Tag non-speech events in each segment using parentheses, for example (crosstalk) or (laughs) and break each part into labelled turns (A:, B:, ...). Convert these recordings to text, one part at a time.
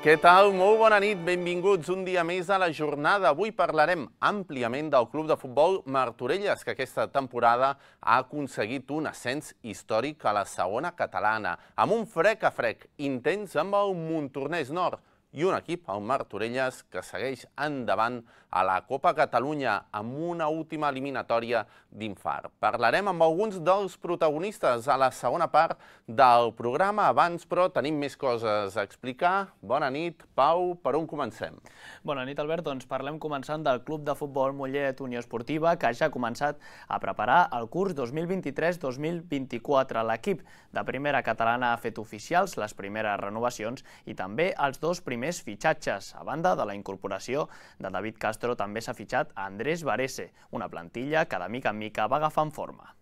A: Què tal? Molt bona nit, benvinguts un dia més a la jornada. Avui parlarem àmpliament del club de futbol Martorelles, que aquesta temporada ha aconseguit un ascens històric a la segona catalana, amb un frec a frec intens amb el Montornès Nord i un equip, el Martorelles, Torelles, que segueix endavant a la Copa Catalunya amb una última eliminatòria d'infart. Parlarem amb alguns dels protagonistes a la segona part del programa. Abans, però, tenim més coses a
B: explicar. Bona nit, Pau, per on comencem? Bona nit, Albert. Doncs parlem començant del Club de Futbol Mollet Unió Esportiva, que ja ha començat a preparar el curs 2023-2024. L'equip de primera catalana ha fet oficials les primeres renovacions i també els dos primers més fitxatges. A banda de la incorporació de David Castro, també s'ha fitxat Andrés Varese, una plantilla que de mica en mica va agafant forma.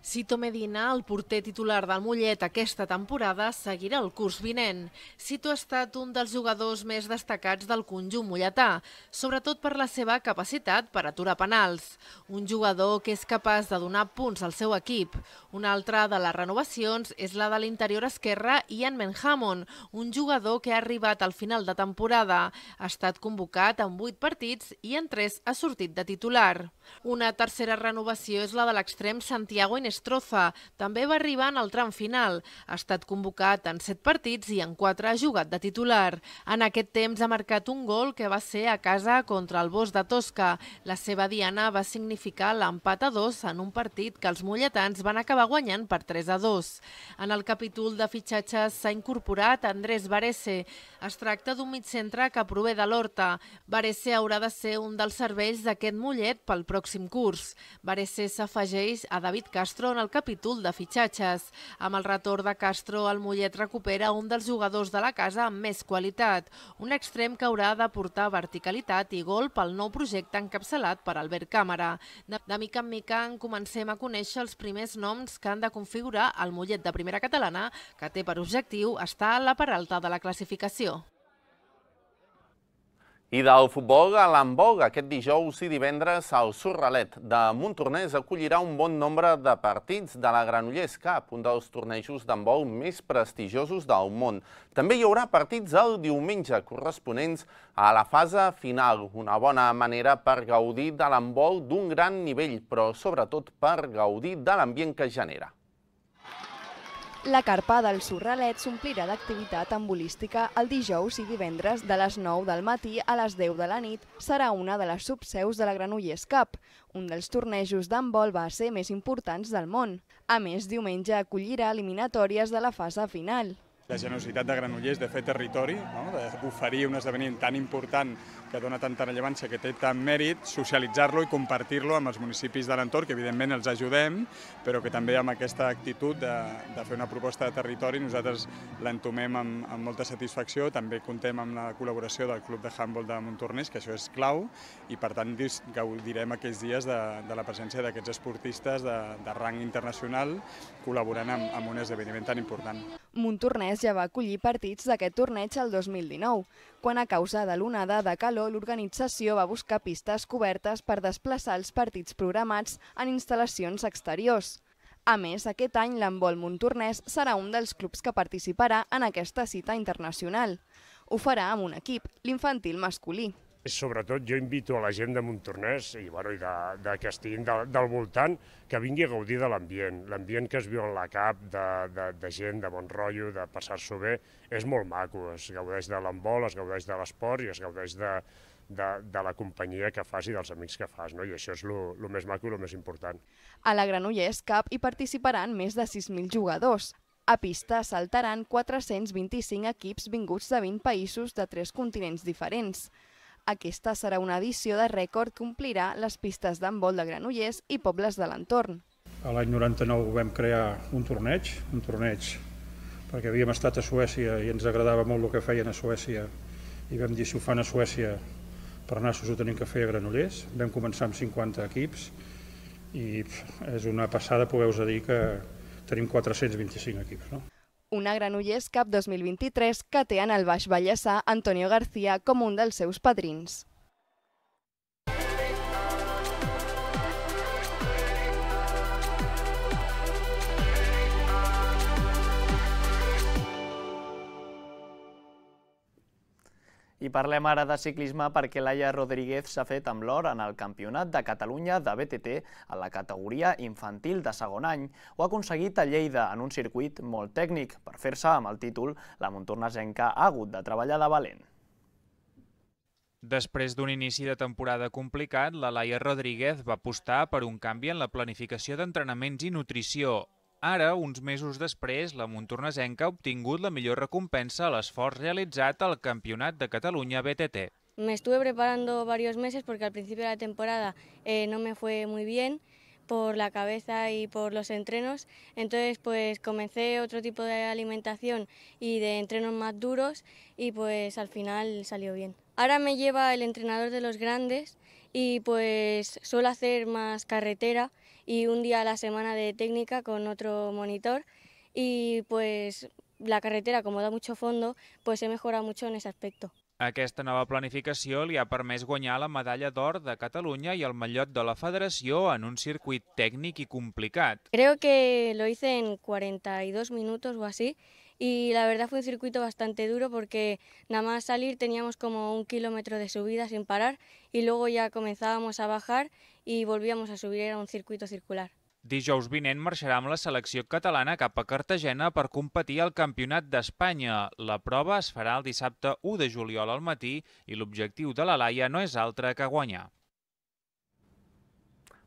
C: Cito Medina, el porter titular del Mollet aquesta temporada, seguirà el curs vinent. Cito ha estat un dels jugadors més destacats del conjunt molletà, sobretot per la seva capacitat per aturar penals. Un jugador que és capaç de donar punts al seu equip. Una altra de les renovacions és la de l'interior esquerra Ian Menhamon, un jugador que ha arribat al final de temporada. Ha estat convocat en 8 partits i en 3 ha sortit de titular. Una tercera renovació és la de l'extrem Santiago Inestroza. També va arribar en el tram final. Ha estat convocat en set partits i en quatre ha jugat de titular. En aquest temps ha marcat un gol que va ser a casa contra el Bos de Tosca. La seva diana va significar l'empat a dos en un partit que els mulletans van acabar guanyant per 3 a 2. En el capítol de fitxatges s'ha incorporat Andrés Varese. Es tracta d'un mig centre que prové de l'Horta. Varese haurà de ser un dels cervells d'aquest mullet pel propi pròxim curs. Varese s'afegeix a David Castro en el capítol de fitxatges. Amb el retorn de Castro, el Mollet recupera un dels jugadors de la casa amb més qualitat, un extrem que haurà de portar verticalitat i gol pel nou projecte encapçalat per Albert Càmera. De, de mica en mica en comencem a conèixer els primers noms que han de configurar el Mollet de Primera Catalana, que té per objectiu estar a la paralta de la classificació.
A: I del futbol a l'handbol, aquest dijous i divendres, el Sorralet de Montornès acollirà un bon nombre de partits de la Granollers Cup, un dels tornejos d'embol més prestigiosos del món. També hi haurà partits el diumenge corresponents a la fase final, una bona manera per gaudir de l'embol d'un gran nivell, però sobretot per gaudir de l'ambient que genera.
D: La carpa del Sorralet s'omplirà d'activitat embolística el dijous i divendres de les 9 del matí a les 10 de la nit. Serà una de les subseus de la Granollers Cup, un dels tornejos d'handbol base més importants del món. A més, diumenge acollirà eliminatòries de la fase final.
E: La generositat de Granollers de fer territori, no? d'oferir un esdeveniment tan important que dona tanta rellevància, que té tant mèrit, socialitzar-lo i compartir-lo amb els municipis de l'entorn, que evidentment els ajudem, però que també amb aquesta actitud de, de fer una proposta de territori nosaltres l'entomem amb, amb molta satisfacció, també contem amb la col·laboració del Club de Handball de Montornès, que això és clau, i per tant gaudirem aquells dies de, de la presència d'aquests esportistes de, de rang internacional col·laborant amb, amb un esdeveniment tan important.
D: Montornès ja va acollir partits d'aquest torneig el 2019, quan a causa de l'onada de calor l'organització va buscar pistes cobertes per desplaçar els partits programats en instal·lacions exteriors. A més, aquest any l'handbol Montornès serà un dels clubs que participarà en aquesta cita internacional. Ho farà amb un equip, l'infantil masculí.
E: Sobretot jo invito a la gent de Montornès i, bueno, i de, de que estiguin de, del voltant que vingui a gaudir de l'ambient. L'ambient que es viu en la CAP, de, de, de gent, de bon rotllo, de passar-s'ho bé, és molt maco. Es gaudeix de l'embol, es gaudeix de l'esport i es gaudeix de, de, de la companyia que fas i dels amics que fas, no? i això és el més maco i el més important.
D: A la Granollers Cup hi participaran més de 6.000 jugadors. A pista saltaran 425 equips vinguts de 20 països de 3 continents diferents. Aquesta serà una edició de rècord que omplirà les pistes d'handbol de Granollers i pobles de l'entorn.
F: A l'any
E: 99 vam crear un torneig, un torneig perquè havíem estat a Suècia i ens agradava molt el que feien a Suècia i vam dir si ho fan a Suècia per anar ho tenim que fer a Granollers. Vam començar amb 50 equips i és una passada poder-vos dir que tenim 425 equips. No?
D: una Granollers cap 2023 que té en el Baix Vallèsà Antonio García com un dels seus padrins.
B: I parlem ara de ciclisme perquè Laia Rodríguez s'ha fet amb l'or en el Campionat de Catalunya de BTT a la categoria infantil de segon any. Ho ha aconseguit a Lleida en un circuit molt tècnic. Per fer-se amb el títol, la Montornesenca ha hagut de treballar de valent.
E: Després d'un inici de temporada complicat, la Laia Rodríguez va apostar per un canvi en la planificació d'entrenaments i nutrició. Ahora, unos meses después, la Montornesenca ha obtingut la mejor recompensa a l'esforç realitzat al campeonato de Cataluña BTT.
F: Me estuve preparando varios meses porque al principio de la temporada eh, no me fue muy bien por la cabeza y por los entrenos. Entonces, pues comencé otro tipo de alimentación y de entrenos más duros y pues al final salió bien. Ahora me lleva el entrenador de los grandes y pues suelo hacer más carretera y un día a la semana de técnica con otro monitor y pues la carretera, como da mucho fondo, pues he mejorado mucho en ese aspecto.
E: Aquesta nova planificació li ha permès guanyar la medalla d'or de Cataluña y el mallot de la federació en un circuit tècnic y complicat.
F: Creo que lo hice en 42 minutos o así y la verdad fue un circuito bastante duro porque nada más salir teníamos como un kilómetro de subida sin parar y luego ya comenzábamos a bajar i volvíamos a subir, era un circuito circular.
E: Dijous vinent marxarà amb la selecció catalana cap a Cartagena per competir al Campionat d'Espanya.
A: La prova es farà el dissabte 1 de juliol al matí i l'objectiu de la Laia no és altre que guanyar.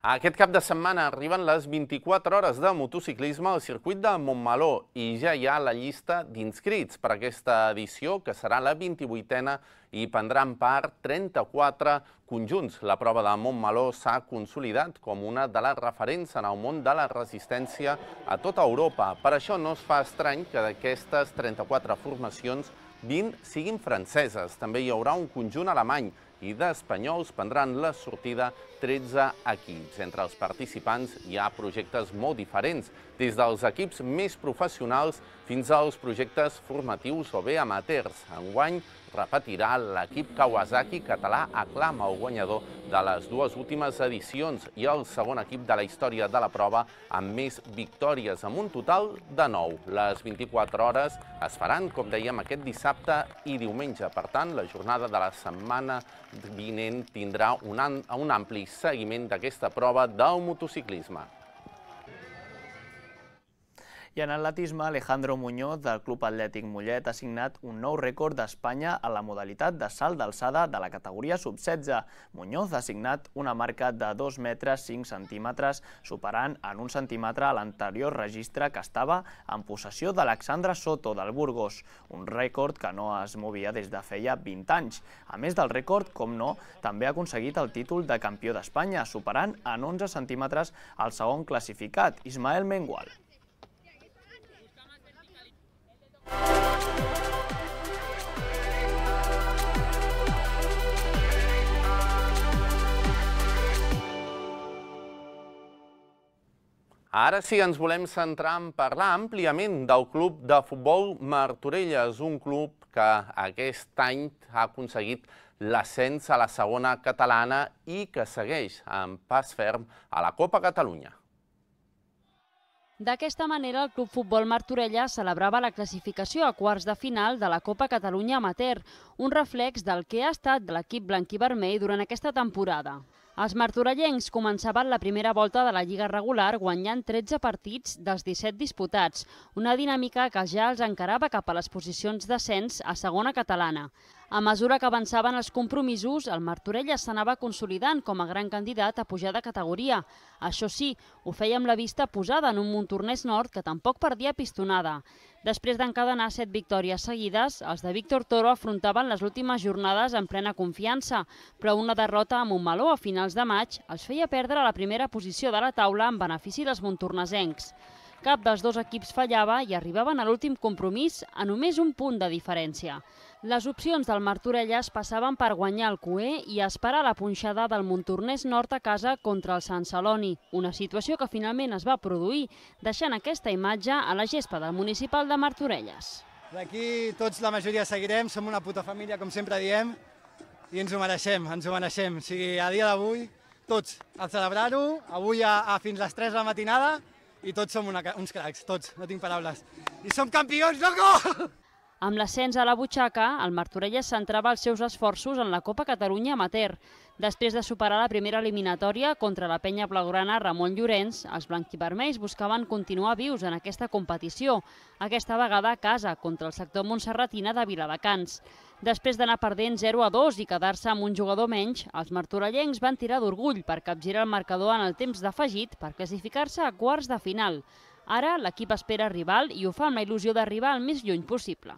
A: Aquest cap de setmana arriben les 24 hores de motociclisme al circuit de Montmeló i ja hi ha la llista d'inscrits per aquesta edició, que serà la 28a i prendran part 34 conjunts. La prova de Montmeló s'ha consolidat com una de les referents en el món de la resistència a tota Europa. Per això no es fa estrany que d'aquestes 34 formacions 20 siguin franceses. També hi haurà un conjunt alemany i d'espanyols prendran la sortida 13 equips. Entre els participants hi ha projectes molt diferents, des dels equips més professionals fins als projectes formatius o bé amateurs. Enguany repetirà l'equip Kawasaki català aclama el guanyador de les dues últimes edicions i el segon equip de la història de la prova amb més victòries, amb un total de 9. Les 24 hores es faran, com dèiem, aquest dissabte i diumenge. Per tant, la jornada de la setmana vinent tindrà
B: un, un
A: ampli seguiment d'aquesta prova del motociclisme.
B: I en atletisme, Alejandro Muñoz, del Club Atlètic Mollet, ha signat un nou rècord d'Espanya a la modalitat de salt d'alçada de la categoria sub-16. Muñoz ha signat una marca de 2 metres 5 centímetres, superant en un centímetre l'anterior registre que estava en possessió d'Alexandre Soto, del Burgos, un rècord que no es movia des de feia 20 anys. A més del rècord, com no, també ha aconseguit el títol de campió d'Espanya, superant en 11 centímetres el segon classificat, Ismael Mengual.
A: Ara sí, ens volem centrar en parlar àmpliament del club de futbol Martorelles, un club que aquest any ha aconseguit l'ascens a la segona catalana i que segueix amb pas ferm a la Copa Catalunya.
G: D'aquesta manera, el Club Futbol Martorella celebrava la classificació a quarts de final de la Copa Catalunya Amateur, un reflex del que ha estat l'equip blanquivermell durant aquesta temporada. Els martorellencs començaven la primera volta de la Lliga regular guanyant 13 partits dels 17 disputats, una dinàmica que ja els encarava cap a les posicions d'ascens a segona catalana. A mesura que avançaven els compromisos, el Martorell s'anava consolidant com a gran candidat a pujar de categoria. Això sí, ho feia amb la vista posada en un Montornès Nord que tampoc perdia pistonada. Després d'encadenar set victòries seguides, els de Víctor Toro afrontaven les últimes jornades en plena confiança, però una derrota a Montmeló a finals de maig els feia perdre la primera posició de la taula en benefici dels montornesencs. Cap dels dos equips fallava i arribaven a l'últim compromís a només un punt de diferència. Les opcions del Martorelles passaven per guanyar el Coe i esperar la punxada del Montornès Nord a casa contra el Sant Celoni, una situació que finalment es va produir, deixant aquesta imatge a la gespa del municipal de Martorelles.
H: D'aquí tots la majoria seguirem, som una puta família, com sempre diem, i ens ho mereixem, ens ho mereixem. O sigui, a dia d'avui, tots, al celebrar-ho, avui a, a fins les 3 de la matinada, i tots som una, uns cracs, tots, no tinc paraules.
G: I som campions, loco! Amb l'ascens a la butxaca, el Martorella centrava els seus esforços en la Copa Catalunya amateur. Després de superar la primera eliminatòria contra la penya blaugrana Ramon Llorenç, els blanquivermells buscaven continuar vius en aquesta competició, aquesta vegada a casa contra el sector montserratina de Viladecans. Després d'anar perdent 0 a 2 i quedar-se amb un jugador menys, els martorellencs van tirar d'orgull per capgirar el marcador en el temps d'afegit per classificar-se a quarts de final. Ara l'equip espera rival i ho fa amb la il·lusió d'arribar el més lluny possible.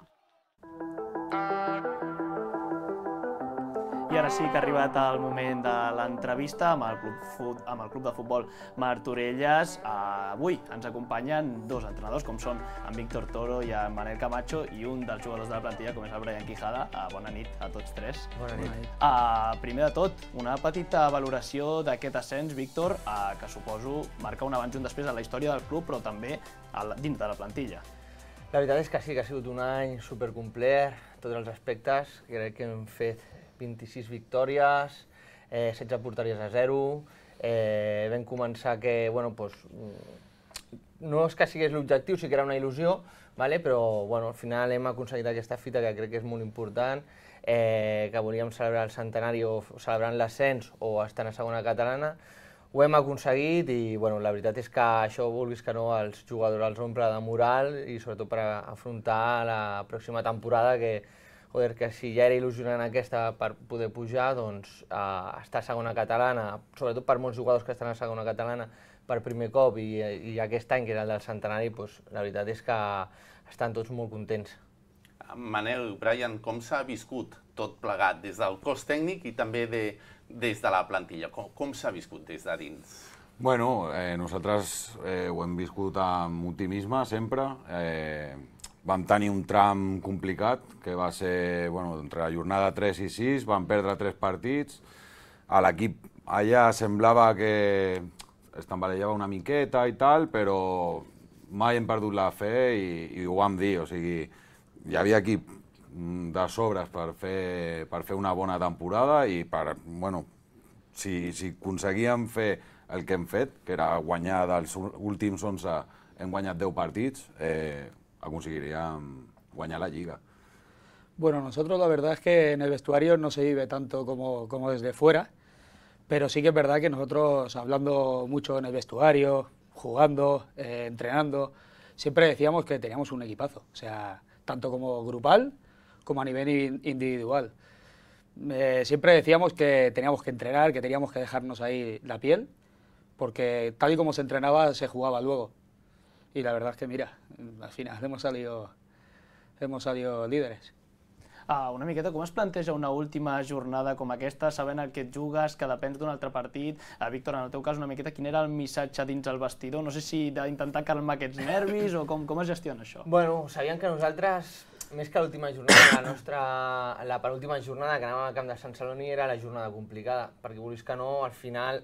B: I ara sí que ha arribat el moment de l'entrevista amb, el club amb el club de futbol Martorelles. Avui ens acompanyen dos entrenadors, com són en Víctor Toro i en Manel Camacho, i un dels jugadors de la plantilla, com és el Brian Quijada. Ah, bona nit a tots tres. Bona nit. Bona nit. Ah, primer de tot, una petita valoració d'aquest ascens, Víctor, ah, que suposo marca un abans i un després a la història del club, però també dins de la plantilla. La veritat és que sí, que ha sigut un any supercomplet,
I: tots els aspectes, crec que hem fet 26 victòries, eh, 16 porteries a 0, eh, vam començar que, bueno, pues, mm, no és que sigués l'objectiu, sí que era una il·lusió, vale? però bueno, al final hem aconseguit aquesta fita que crec que és molt important, eh, que volíem celebrar el centenari o celebrant l'ascens o estar a segona catalana, ho hem aconseguit i bueno, la veritat és que això, vulguis que no, els jugadors els omple de moral i sobretot per afrontar la pròxima temporada que, joder, que si ja era il·lusionant aquesta per poder pujar, doncs eh, estar a segona catalana, sobretot per molts jugadors que estan a segona catalana per primer cop i, i aquest any, que era el del centenari, doncs, la veritat és que estan tots molt contents.
A: Manel, Brian, com s'ha viscut tot plegat des del cos tècnic i també de, des de la plantilla? Com, com s'ha viscut des de dins?
E: Bueno, eh, nosaltres eh, ho hem viscut amb optimisme sempre, eh, vam tenir un tram complicat, que va ser, bueno, entre la jornada 3 i 6, vam perdre tres partits, a l'equip allà semblava que es tambalejava una miqueta i tal, però mai hem perdut la fe i, i ho vam dir, o sigui, hi havia equip de sobres per fer, per fer una bona temporada i per, bueno, si, si aconseguíem fer el que hem fet, que era guanyar dels últims 11, hem guanyat 10 partits, eh, a conseguirían guañar la liga.
H: Bueno, nosotros la verdad es que en el vestuario no se vive tanto como, como desde fuera, pero sí que es verdad que nosotros hablando mucho en el vestuario, jugando, eh, entrenando, siempre decíamos que teníamos un equipazo, o sea, tanto como grupal como a nivel individual. Eh, siempre decíamos que teníamos que entrenar, que teníamos que dejarnos ahí la piel, porque tal y como se entrenaba se jugaba luego. y la verdad es que mira, al final hemos salido, hemos salido líderes.
B: Ah, una miqueta, com es planteja una última jornada com aquesta, sabent el que et jugues, que depens d'un altre partit? Ah, Víctor, en el teu cas, una miqueta, quin era el missatge dins el vestidor? No sé si d'intentar calmar aquests nervis o com, com es gestiona això? Bueno, sabien que nosaltres, més que l'última
I: jornada, la nostra, la penúltima jornada que anàvem al camp de Sant Celoni era la jornada complicada, perquè vulguis que no, al final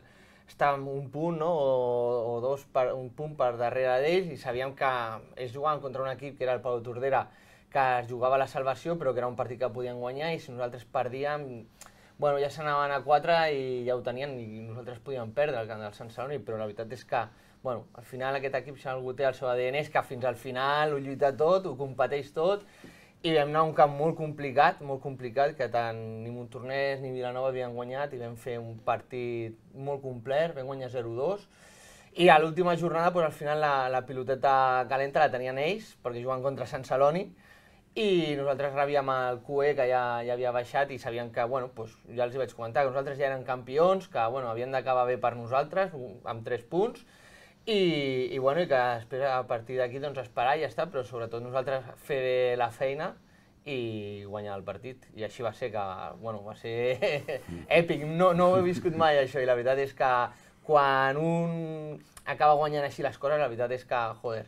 I: està un punt no? o, o dos per, un punt per darrere d'ells i sabíem que ells jugaven contra un equip que era el Pau Tordera que es jugava la salvació però que era un partit que podien guanyar i si nosaltres perdíem bueno, ja s'anaven a 4 i ja ho tenien i nosaltres podíem perdre el camp del Sant Saloni però la veritat és que bueno, al final aquest equip si algú té el seu ADN és que fins al final ho lluita tot, ho competeix tot i vam anar a un camp molt complicat, molt complicat, que tant ni Montornès ni Vilanova havien guanyat i vam fer un partit molt complet, vam guanyar 0-2. I a l'última jornada, doncs, al final, la, la piloteta calenta la tenien ells, perquè juguen contra Sant Celoni, i nosaltres rebíem el QE que ja, ja havia baixat i sabien que, bueno, doncs ja els hi vaig comentar, que nosaltres ja eren campions, que bueno, havien d'acabar bé per nosaltres, amb 3 punts, i, i, bueno, i que després, a partir d'aquí doncs, esperar i ja està, però sobretot nosaltres fer la feina i guanyar el partit. I així va ser que, bueno, va ser (laughs)
B: èpic. No, no ho he
I: viscut mai això i la veritat és que quan un acaba guanyant així les coses, la veritat és
A: que, joder,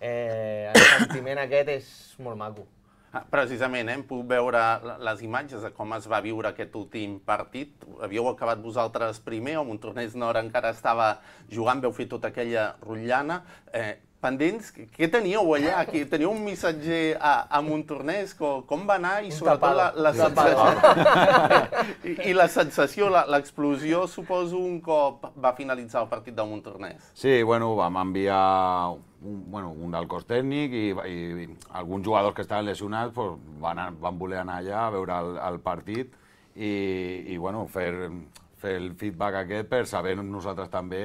A: eh, el sentiment aquest és molt maco. Ah, precisament, eh? hem pogut veure les imatges de com es va viure aquest últim partit. Havíeu acabat vosaltres primer, o Montornès Nord encara estava jugant, veu fer tota aquella rotllana. Eh, pendents, què teníeu allà? Que teniu un missatge a, a Montornès? Com, com va anar? I sobretot la, la sensació, i, i la sensació, l'explosió, suposo, un cop va finalitzar el partit de Montornès.
E: Sí, bueno, vam enviar un, bueno, un del cos tècnic i, i alguns jugadors que estaven lesionats pues, van, van voler anar allà a veure el, el partit i, i bueno, fer fer el feedback aquest per saber nosaltres també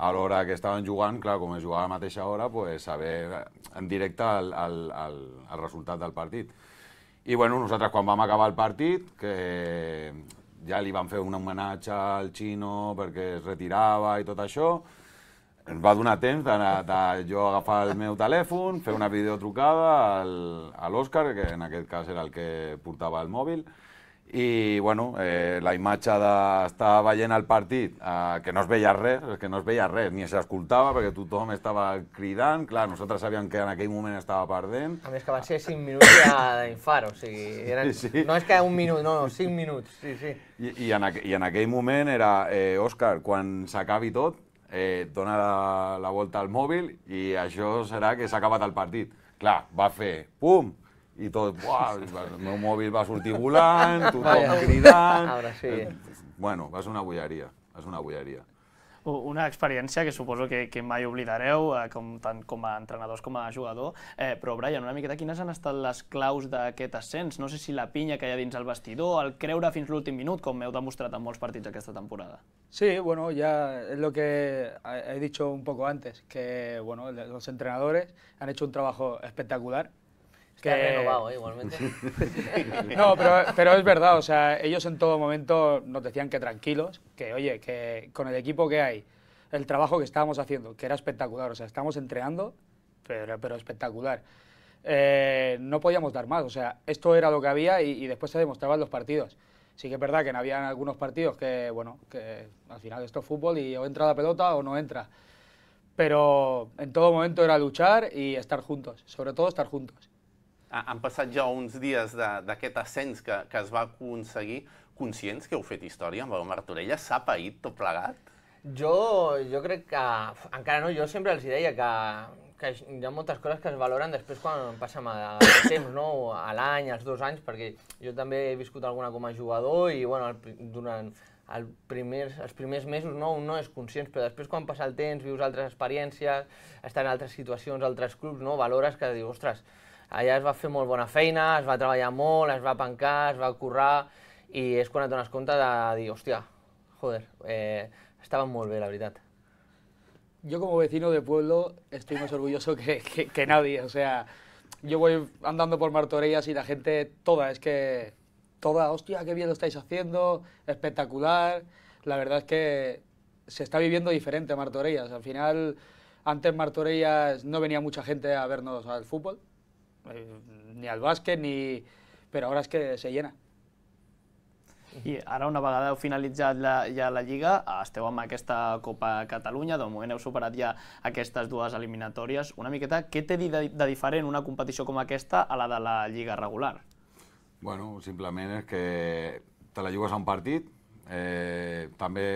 E: a l'hora que estaven jugant, clar, com es jugava a la mateixa hora, pues, saber en directe el, el, el, el resultat del partit. I bueno, nosaltres quan vam acabar el partit, que ja li van fer un homenatge al Xino perquè es retirava i tot això, ens va donar temps de, de jo agafar el meu telèfon, fer una videotrucada al, a l'Òscar, que en aquest cas era el que portava el mòbil, i bueno, eh, la imatge d'estar veient el partit, eh, que no es veia res, que no es veia res, ni s'escoltava perquè tothom estava cridant, clar, nosaltres sabíem que en aquell moment estava perdent.
I: A més que van ser 5 minuts ja d'infart, o sigui, eren,
E: sí, sí. no és que un minut, no, no, 5 minuts, sí, sí. I, i, en, aqu i en aquell moment era, eh, Òscar, quan s'acabi tot, eh, dona la, la volta al mòbil i això serà que s'ha acabat el partit. Clar, va fer pum, i tot, buah, el meu mòbil va sortir volant, tothom cridant... Ara sí. Eh, bueno, va ser una bulleria, és una bulleria.
B: Una experiència que suposo que, que mai oblidareu, eh, com, tant com a entrenadors com a jugador, eh, però Brian, una miqueta quines han estat les claus d'aquest ascens? No sé si la pinya que hi ha dins el vestidor, el creure fins l'últim minut, com heu demostrat en molts partits aquesta temporada.
H: Sí, bueno, ya es lo que he dicho un poco antes, que bueno, los entrenadores han hecho un trabajo espectacular, renovado, ¿eh? igualmente. (laughs) (laughs) no, pero, es verdad, o sea, ellos en todo momento nos decían que tranquilos, que oye, que con el equipo que hay, el trabajo que estábamos haciendo, que era espectacular, o sea, estamos entrenando, pero, pero espectacular. Eh, no podíamos dar más, o sea, esto era lo que había y, después se demostraban los partidos. Sí que es verdad que no habían algunos partidos que, bueno, que al final esto es fútbol y o entra la pelota o no entra. Pero en todo momento era luchar y estar juntos, sobre todo estar juntos.
A: han passat ja uns dies d'aquest ascens que, que es va aconseguir, conscients que heu fet història amb el Martorella, s'ha paït tot plegat?
I: Jo, jo crec que, encara no, jo sempre els deia que, que hi ha moltes coses que es valoren després quan passa el temps, no? a l'any, als dos anys, perquè jo també he viscut alguna com a jugador i bueno, el, durant el primer, els primers mesos no, no és conscient, però després quan passa el temps, vius altres experiències, estar en altres situacions, altres clubs, no? valores que dius, ostres, Allá es va fer molt bona feina, es va trabajar molt, es va pencar, es va currar, Y es cuando te das cuenta de hostia. joder,
H: eh, estaba en molt la verdad. Yo como vecino de pueblo estoy más orgulloso que, que nadie, o sea, yo voy andando por Martorellas y la gente toda, es que toda, hostia, qué bien lo estáis haciendo, espectacular. La verdad es que se está viviendo diferente Martorellas. Al final, antes Martorellas no venía mucha gente a vernos al fútbol, Eh, ni al bàsquet, ni... però ara és que se llena. I ara, una vegada heu finalitzat la, ja la
B: Lliga, esteu amb aquesta Copa Catalunya, de moment heu superat ja aquestes dues eliminatòries. Una miqueta, què té de, de diferent una competició com aquesta a la de la Lliga regular?
E: Bueno, simplement és que te la jugues a un partit, eh, també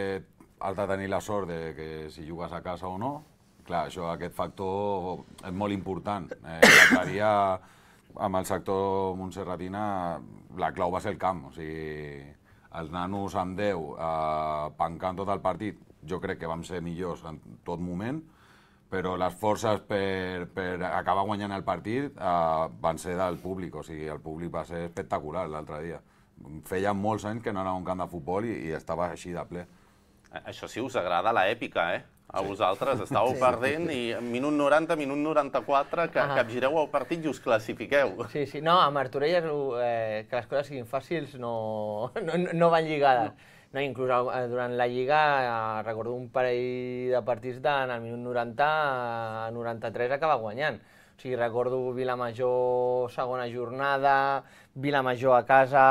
E: has de tenir la sort de que si jugues a casa o no, Clar, això, aquest factor és molt important. Eh, la L'altre amb el sector Montserratina, la clau va ser el camp. O sigui, els nanos amb 10, eh, pencant tot el partit, jo crec que vam ser millors en tot moment, però les forces per, per acabar guanyant el partit eh, van ser del públic, o sigui, el públic va ser espectacular l'altre dia. Feia molts anys que no anava a un camp de futbol i, i estava així de ple.
A: Això sí, us agrada l'èpica, eh? a vosaltres, estàveu sí. perdent i minut 90, minut 94, que ah. capgireu el partit i us classifiqueu. Sí, sí, no, a Martorelles eh,
I: que les coses siguin fàcils no, no, no van lligades. No. No, inclús eh, durant la Lliga eh, recordo un parell de partits d'en el minut 90 a 93 acaba guanyant. O sigui, recordo Vilamajor segona jornada, Vilamajor a casa,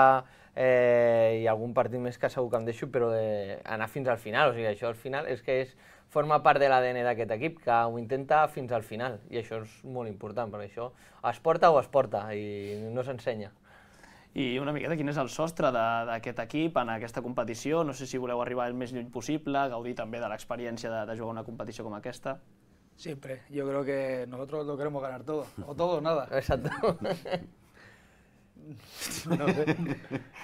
I: eh, i algun partit més que segur que em deixo, però de anar fins al final. O sigui, això al final és que és forma part de l'ADN d'aquest equip, que ho intenta fins al final,
B: i això és molt important, perquè això es porta o es porta, i no s'ensenya. I una miqueta, quin és el sostre d'aquest equip en aquesta competició? No sé si voleu arribar el més lluny possible, gaudir també de l'experiència de, de jugar una competició com aquesta.
H: Siempre. Yo creo que nosotros lo queremos ganar todo, o todo o nada. Exacto. (laughs) sí,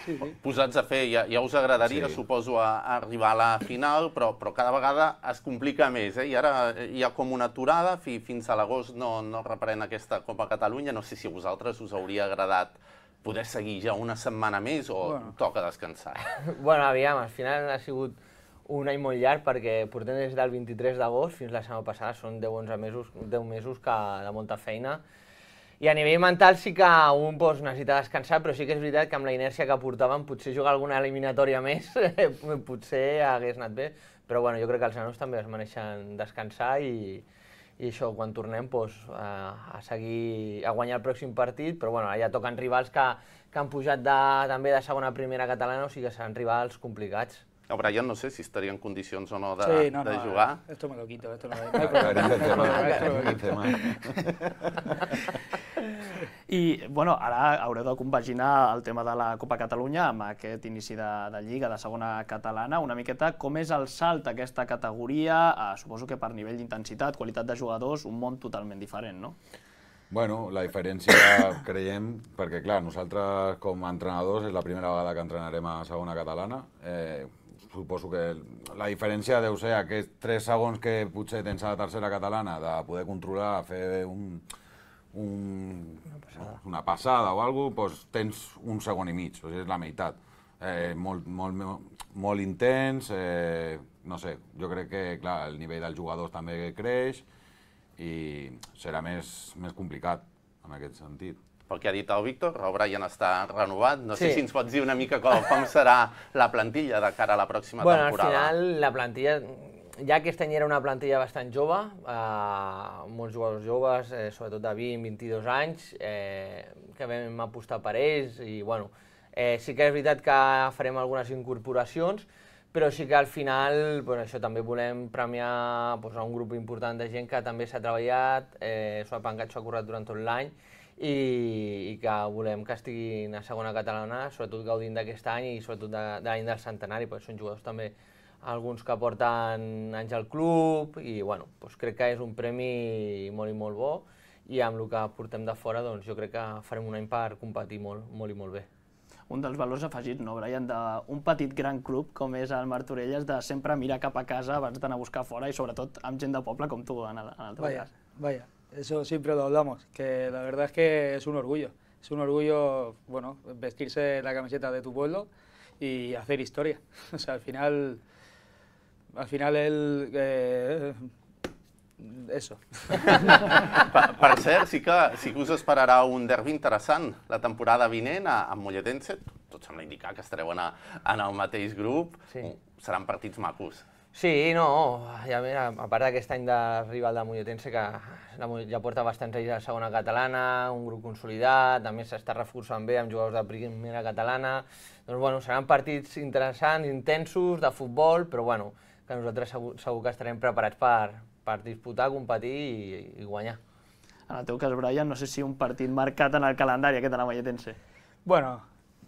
A: sí. Posats a fer, ja, ja us agradaria, sí. suposo, a, a arribar a la final, però, però cada vegada es complica més, eh? I ara hi ha com una aturada, fi, fins a l'agost no, no reprèn aquesta Copa Catalunya, no sé si a vosaltres us hauria agradat poder seguir ja una setmana més o bueno. toca descansar?
I: (laughs) Bueno, aviam, al final ha sigut un any molt llarg perquè portem des del 23 d'agost fins la setmana passada, són 10-11 mesos, 10 mesos que de molta feina, i a nivell mental sí que un doncs, necessita descansar, però sí que és veritat que amb la inèrcia que portaven, potser jugar alguna eliminatòria (laughs) més, potser hagués anat bé. Però bueno, jo crec que els nanos també es mereixen descansar i, i això, quan tornem, doncs, a, eh, a seguir, a guanyar el pròxim partit, però bueno, ja toquen rivals que, que han pujat de, també de segona a primera catalana, o sigui que seran rivals complicats.
A: No, Brian, no sé si estaria
B: en condicions o no de, sí, no, de no, eh, jugar.
H: Esto me lo quito, esto no lo... (laughs) No (laughs)
B: I, bueno, ara haureu de compaginar el tema de la Copa Catalunya amb aquest inici de, de Lliga, de segona catalana, una miqueta com és el salt aquesta categoria, eh, suposo que per nivell d'intensitat, qualitat de jugadors, un món totalment diferent, no?
E: Bueno, la diferència creiem, perquè clar, nosaltres com a entrenadors és la primera vegada que entrenarem a segona catalana, eh, suposo que la diferència deu ser aquests tres segons que potser tens a la tercera catalana de poder controlar, fer un, un, una, passada. una passada o alguna cosa, doncs tens un segon i mig, o sigui, és la meitat. Eh, molt, molt, molt intens, eh, no sé, jo crec que clar, el nivell dels jugadors també creix i
A: serà més, més complicat en aquest sentit pel que ha dit el Víctor, O'Brien està renovat. No sí. sé si ens pots dir una mica com, com serà la plantilla de cara a la pròxima bueno, temporada. al
I: final la plantilla ja aquest any era una plantilla bastant jove, eh, molts jugadors joves, eh, sobretot de 20-22 anys, eh, que vam apostar per ells i bueno, eh, sí que és veritat que farem algunes incorporacions, però sí que al final bueno, això també volem premiar pues, a un grup important de gent que també s'ha treballat, eh, s'ho ha pencat, s'ho ha currat durant tot l'any i, i que volem que estiguin a segona catalana, sobretot gaudint d'aquest any i sobretot de, de l'any del centenari, perquè són jugadors també alguns que porten anys al club i bueno, doncs crec que és un premi molt i molt bo i amb el que portem de fora doncs jo crec que farem un any per competir molt, molt i molt bé.
B: Un dels valors afegits, no, Brian, d'un petit gran club com és el Martorelles, de sempre mirar cap a casa abans d'anar a buscar fora i sobretot amb gent de poble com tu en el, en el teu vaya,
H: cas. Vaya, eso siempre lo hablamos, que la verdad es que es un orgullo. Es un orgullo, bueno, vestirse la camiseta de tu pueblo y hacer historia. (laughs) O sea, al final al final él... Eh, eso. (laughs)
A: per, per cert, sí que, sí que us esperarà un derbi interessant la temporada vinent a, a Molletense. Tot sembla indicar que estareu en, a, en el mateix grup. Sí. Seran partits macos.
I: Sí, no, ja mira, a part d'aquest any de rival de Molletense, que la, ja porta bastants anys a segona catalana, un grup consolidat, també s'està reforçant bé amb jugadors de primera catalana, doncs bueno, seran partits interessants, intensos, de futbol, però bueno, que nosaltres segur, segur que estarem preparats per, disputar, competir i, i guanyar.
B: En el teu cas, Brian, no sé si un partido marcat en el calendario que tal Molletense?
H: Bueno,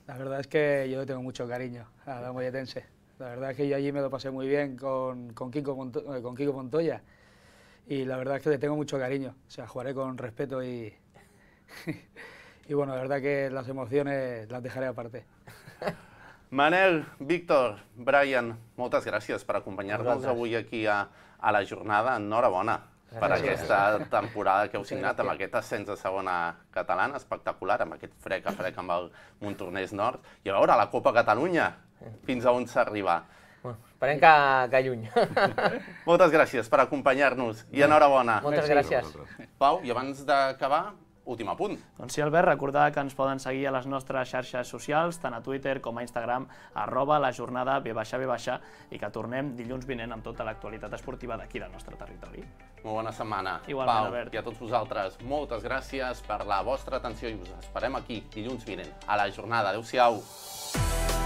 H: la verdad es que yo tengo mucho cariño a la Molletense. La verdad es que yo allí me lo pasé muy bien con, con, Kiko, Montoya, eh, con Kiko Montoya y la verdad es que le tengo mucho cariño. O sea, jugaré con respeto y, (laughs) y bueno, la verdad que las emociones las dejaré aparte. (laughs)
A: Manel, Víctor, Brian, moltes gràcies per acompanyar-nos avui aquí a, a la jornada. Enhorabona gràcies. per aquesta temporada que heu signat, amb aquest ascens de segona catalana, espectacular, amb aquest frec a frec amb el Montornès Nord. I a veure, la Copa Catalunya, fins a on s'arriba. Bueno, esperem que, que lluny. Moltes gràcies per acompanyar-nos i enhorabona. Moltes gràcies. Pau, i abans d'acabar, últim apunt.
B: Doncs sí, Albert, recordar que ens poden seguir a les nostres xarxes socials, tant a Twitter com a Instagram, arroba la jornada b baixa b baixa, i que tornem dilluns vinent amb tota l'actualitat esportiva d'aquí del nostre territori. Molt bona setmana, Igualment, Pau, Albert. i a
A: tots vosaltres. Moltes gràcies per la vostra atenció i us esperem aquí dilluns vinent a la jornada. Adéu-siau.